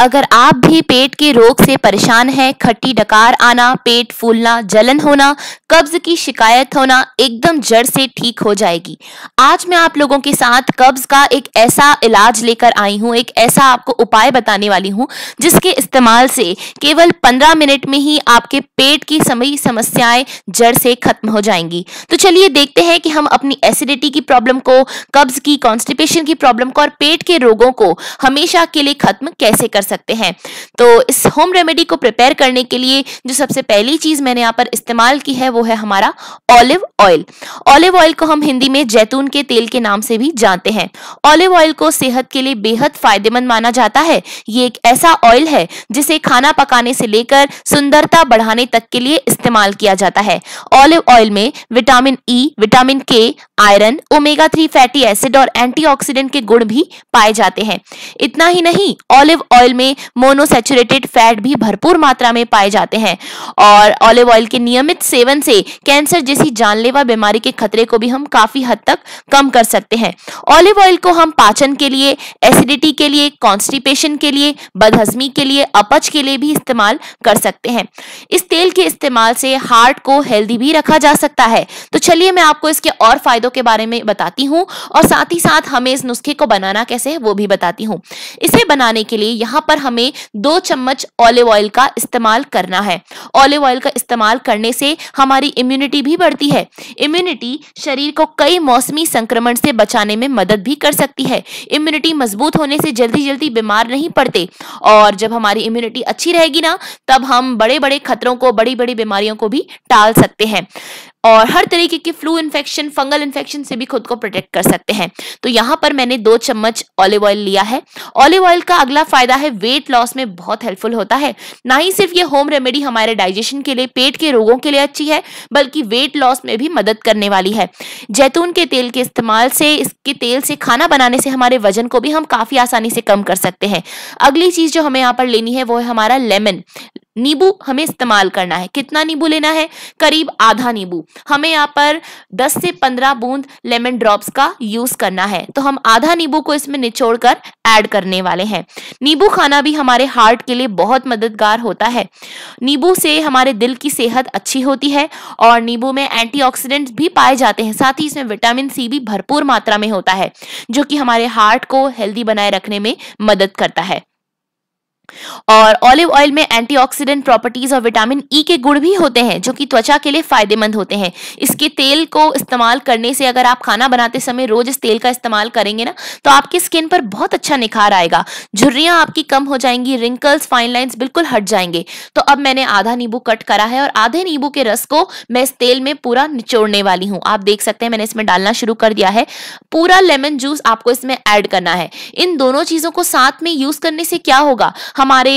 अगर आप भी पेट के रोग से परेशान हैं खट्टी डकार आना पेट फूलना जलन होना कब्ज की शिकायत होना एकदम जड़ से ठीक हो जाएगी आज मैं आप लोगों के साथ कब्ज का एक ऐसा इलाज लेकर आई हूँ एक ऐसा आपको उपाय बताने वाली हूँ जिसके इस्तेमाल से केवल पंद्रह मिनट में ही आपके पेट की सभी समस्याएं जड़ से खत्म हो जाएंगी तो चलिए देखते हैं कि हम अपनी एसिडिटी की प्रॉब्लम को कब्ज की कॉन्स्टिपेशन की प्रॉब्लम को और पेट के रोगों को हमेशा के लिए खत्म कैसे कर कर सकते हैं तो इस होम रेमेडी को प्रिपेयर करने के लिए जो सबसे पहली चीज मैंने यहाँ पर इस्तेमाल की है वो है हमारा ऑलिव ऑयल ऑलिव ऑयल को हम हिंदी में जैतून के तेल के नाम से भी जानते हैं ऑलिव ऑयल को सेहत के लिए बेहद फायदेमंद माना जाता है ये एक ऐसा ऑयल है जिसे खाना पकाने से लेकर सुंदरता बढ़ाने तक के लिए इस्तेमाल किया जाता है ऑलिव ऑयल में vitamin E e, vitamin K iron omega three fatty acid और एंटीऑक्सीडेंट के गुण भी पाए जाते हैं इतना ही नहीं ऑलिव ऑयल ऑयल में मोनोसेचुरेटेड फैट भी भरपूर मात्रा में पाए जाते हैं और ऑलिव ऑयल के नियमित सेवन से कैंसर जैसी जानलेवा बीमारी के खतरे को भी हम काफी हद तक कम कर सकते हैं ऑलिव ऑयल को हम पाचन के लिए एसिडिटी के लिए कॉन्स्टिपेशन के लिए बदहजमी के लिए अपच के लिए भी इस्तेमाल कर सकते हैं इस तेल के इस्तेमाल से हार्ट को हेल्दी भी रखा जा सकता है तो चलिए मैं आपको इसके और फायदों के बारे में बताती हूँ और साथ ही साथ हमें इस नुस्खे को बनाना कैसे है वो भी बताती हूँ इसे बनाने के लिए यहाँ पर हमें दो चम्मच ऑलिव ऑयल का इस्तेमाल करना है ऑलिव ऑयल का इस्तेमाल करने से हमारी इम्यूनिटी भी बढ़ती है इम्यूनिटी शरीर को कई मौसमी संक्रमण से बचाने में मदद भी कर सकती है इम्यूनिटी मजबूत होने से जल्दी जल्दी बीमार नहीं पड़ते और जब हमारी इम्यूनिटी अच्छी रहेगी ना तब हम बड़े बड़े खतरों को बड़ी बड़ी बीमारियों को भी टाल सकते हैं और हर तरीके के फ्लू इन्फेक्शन फंगल इन्फेक्शन से भी खुद को प्रोटेक्ट कर सकते हैं तो यहाँ पर मैंने दो चम्मच ऑलिव ऑयल लिया है ऑलिव ऑयल का अगला फायदा है वेट लॉस में बहुत हेल्पफुल होता है ना ही सिर्फ ये होम रेमेडी हमारे डाइजेशन के लिए पेट के रोगों के लिए अच्छी है बल्कि वेट लॉस में भी मदद करने वाली है जैतून के तेल के इस्तेमाल से इसके तेल से खाना बनाने से हमारे वजन को भी हम काफी आसानी से कम कर सकते हैं अगली चीज जो हमें यहाँ पर लेनी है वो है हमारा लेमन नींबू हमें इस्तेमाल करना है कितना नींबू लेना है करीब आधा नींबू हमें यहाँ पर 10 से 15 बूंद लेमन ड्रॉप्स का यूज करना है तो हम आधा नींबू को इसमें निचोड़ कर ऐड करने वाले हैं नींबू खाना भी हमारे हार्ट के लिए बहुत मददगार होता है नींबू से हमारे दिल की सेहत अच्छी होती है और नींबू में एंटी भी पाए जाते हैं साथ ही इसमें विटामिन सी भी भरपूर मात्रा में होता है जो कि हमारे हार्ट को हेल्दी बनाए रखने में मदद करता है और ऑलिव ऑयल में एंटीऑक्सीडेंट प्रॉपर्टीज और विटामिन ई e के गुण भी होते हैं जो कि त्वचा के लिए फायदेमंद होते हैं इसके तेल को इस्तेमाल करने से अगर आप खाना बनाते समय रोज इस तेल का इस्तेमाल करेंगे ना तो आपकी स्किन पर बहुत अच्छा निखार आएगा झुर्रियां आपकी कम हो जाएंगी रिंकल्स फाइन लाइन्स बिल्कुल हट जाएंगे तो अब मैंने आधा नींबू कट करा है और आधे नींबू के रस को मैं इस तेल में पूरा निचोड़ने वाली हूँ आप देख सकते हैं मैंने इसमें डालना शुरू कर दिया है पूरा लेमन जूस आपको इसमें एड करना है इन दोनों चीजों को साथ में यूज करने से क्या होगा हमारे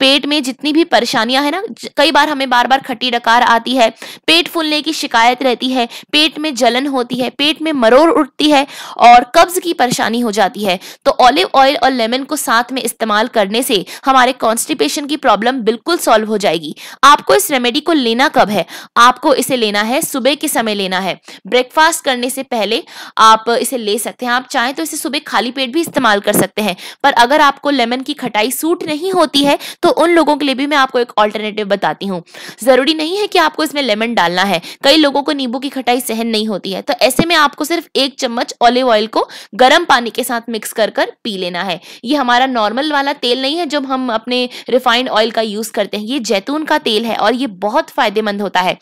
पेट में जितनी भी परेशानियां है ना कई बार हमें बार बार खट्टी डकार आती है पेट फूलने की शिकायत रहती है पेट में जलन होती है पेट में मरोड़ उठती है और कब्ज की परेशानी हो जाती है तो ऑलिव ऑयल और लेमन को साथ में इस्तेमाल करने से हमारे कॉन्स्टिपेशन की प्रॉब्लम बिल्कुल सॉल्व हो जाएगी आपको इस रेमेडी को लेना कब है आपको इसे लेना है सुबह के समय लेना है ब्रेकफास्ट करने से पहले आप इसे ले सकते हैं आप चाहें तो इसे सुबह खाली पेट भी इस्तेमाल कर सकते हैं पर अगर आपको लेमन की खटाई सूट नहीं होती है तो उन लोगों के लिए भी मैं आपको एक ऑल्टरनेटिव बताती हूँ ज़रूरी नहीं है कि आपको इसमें लेमन डालना है कई लोगों को नींबू की खटाई सहन नहीं होती है तो ऐसे में आपको सिर्फ एक चम्मच ऑलिव ऑयल को गर्म पानी के साथ मिक्स कर कर पी लेना है ये हमारा नॉर्मल वाला तेल नहीं है जब हम अपने रिफाइंड ऑयल का यूज़ करते हैं ये जैतून का तेल है और ये बहुत फायदेमंद होता है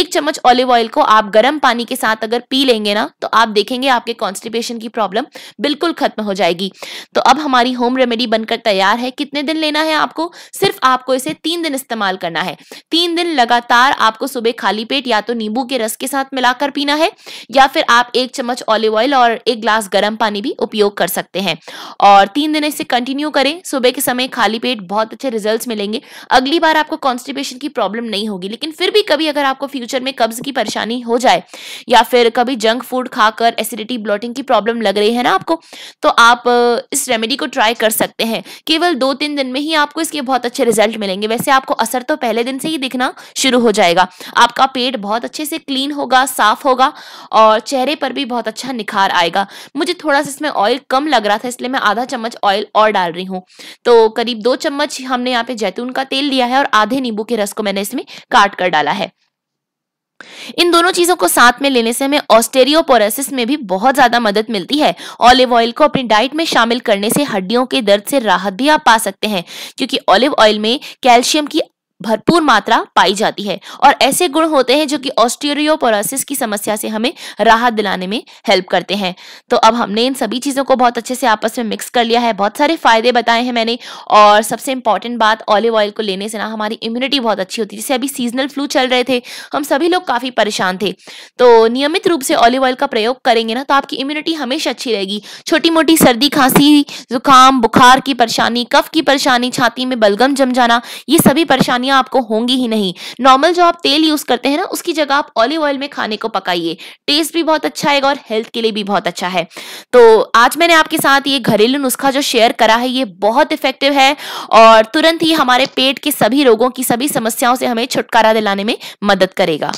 एक चम्मच ऑलिव ऑयल को आप गर्म पानी के साथ अगर पी लेंगे ना तो आप देखेंगे आपके कॉन्स्टिपेशन की प्रॉब्लम बिल्कुल खत्म हो जाएगी तो अब हमारी होम रेमेडी बनकर तैयार है कितने दिन लेना है आपको सिर्फ आपको इसे तीन दिन इस्तेमाल करना है तीन दिन लगातार आपको सुबह खाली पेट या तो नींबू के रस के साथ मिलाकर पीना है या फिर आप एक चम्मच ऑलिव ऑयल और एक ग्लास गर्म पानी भी उपयोग कर सकते हैं और तीन दिन इसे कंटिन्यू करें सुबह के समय खाली पेट बहुत अच्छे रिजल्ट मिलेंगे अगली बार आपको कॉन्स्टिपेशन की प्रॉब्लम नहीं होगी लेकिन फिर भी कभी अगर आपको फ्यूचर में कब्ज की परेशानी हो जाए या फिर कभी जंक फूड खाकर एसिडिटी ब्लॉटिंग की प्रॉब्लम लग रही है ना आपको तो आप इस रेमेडी को ट्राई कर सकते हैं केवल दो तीन दिन में ही आपको इसके बहुत बहुत अच्छे रिजल्ट मिलेंगे वैसे आपको असर तो पहले दिन से ही दिखना शुरू हो जाएगा आपका पेट बहुत अच्छे से क्लीन होगा साफ होगा और चेहरे पर भी बहुत अच्छा निखार आएगा मुझे थोड़ा सा इसमें ऑयल कम लग रहा था इसलिए मैं आधा चम्मच ऑयल और डाल रही हूँ तो करीब दो चम्मच हमने यहाँ पे जैतून का तेल लिया है और आधे नींबू के रस को मैंने इसमें काट कर डाला है इन दोनों चीजों को साथ में लेने से हमें ऑस्टेरियोपोरोसिस में भी बहुत ज्यादा मदद मिलती है ऑलिव ऑयल को अपनी डाइट में शामिल करने से हड्डियों के दर्द से राहत भी आप पा सकते हैं क्योंकि ऑलिव ऑयल में कैल्शियम की भरपूर मात्रा पाई जाती है और ऐसे गुण होते हैं जो कि ऑस्टेरियोपोरोसिस की समस्या से हमें राहत दिलाने में हेल्प करते हैं तो अब हमने इन सभी चीज़ों को बहुत अच्छे से आपस में मिक्स कर लिया है बहुत सारे फायदे बताए हैं मैंने और सबसे इंपॉर्टेंट बात ऑलिव ऑयल को लेने से ना हमारी इम्यूनिटी बहुत अच्छी होती है जैसे अभी सीजनल फ्लू चल रहे थे हम सभी लोग काफ़ी परेशान थे तो नियमित रूप से ऑलिव ऑयल का प्रयोग करेंगे ना तो आपकी इम्यूनिटी हमेशा अच्छी रहेगी छोटी मोटी सर्दी खांसी जुकाम बुखार की परेशानी कफ की परेशानी छाती में बलगम जम जाना ये सभी परेशानियां परेशानियां आपको होंगी ही नहीं नॉर्मल जो आप तेल यूज करते हैं ना उसकी जगह आप ऑलिव ऑयल में खाने को पकाइए टेस्ट भी बहुत अच्छा आएगा और हेल्थ के लिए भी बहुत अच्छा है तो आज मैंने आपके साथ ये घरेलू नुस्खा जो शेयर करा है ये बहुत इफेक्टिव है और तुरंत ही हमारे पेट के सभी रोगों की सभी समस्याओं से हमें छुटकारा दिलाने में मदद करेगा